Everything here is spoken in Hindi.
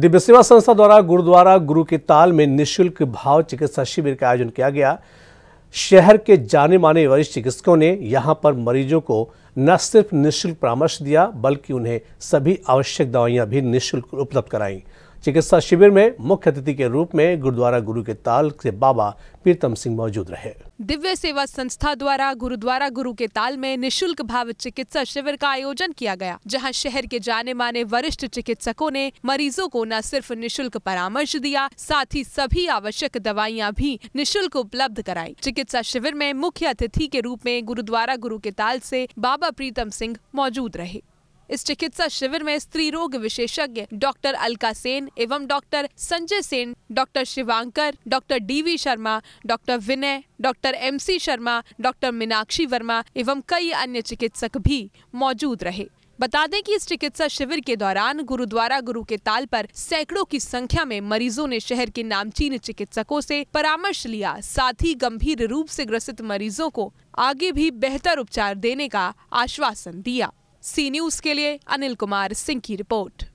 दिव्य सेवा संस्था द्वारा गुरुद्वारा गुरु के ताल में निशुल्क भाव चिकित्सा शिविर का आयोजन किया गया शहर के जाने माने वरिष्ठ चिकित्सकों ने यहां पर मरीजों को न सिर्फ निशुल्क परामर्श दिया बल्कि उन्हें सभी आवश्यक दवाइयां भी निशुल्क उपलब्ध कराई चिकित्सा शिविर में मुख्य अतिथि के रूप में गुरुद्वारा गुरु के ताल से बाबा प्रीतम सिंह मौजूद रहे दिव्य सेवा संस्था द्वारा गुरुद्वारा गुरु के ताल में निशुल्क भाव चिकित्सा शिविर का आयोजन किया गया जहां शहर के जाने माने वरिष्ठ चिकित्सकों ने मरीजों को न सिर्फ निशुल्क परामर्श दिया साथ ही सभी आवश्यक दवाइयाँ भी निशुल्क उपलब्ध कराई चिकित्सा शिविर में मुख्य अतिथि के रूप में गुरुद्वारा गुरु के ताल से बाबा प्रीतम सिंह मौजूद रहे इस चिकित्सा शिविर में स्त्री रोग विशेषज्ञ डॉक्टर अलका सेन एवं doctor Sanjay Sen doctor Shivankar doctor D V Sharma doctor Vinay doctor M C Sharma doctor Meenakshi Verma एवं कई अन्य चिकित्सक भी मौजूद रहे बता दें कि इस चिकित्सा शिविर के दौरान गुरुद्वारा गुरु के ताल पर सैकड़ों की संख्या में मरीजों ने शहर के नामचीन चिकित्सकों से परामर्श लिया साथ ही गंभीर रूप से ग्रसित मरीजों को आगे भी बेहतर उपचार देने का आश्वासन दिया सी न्यूज के लिए अनिल कुमार सिंह की रिपोर्ट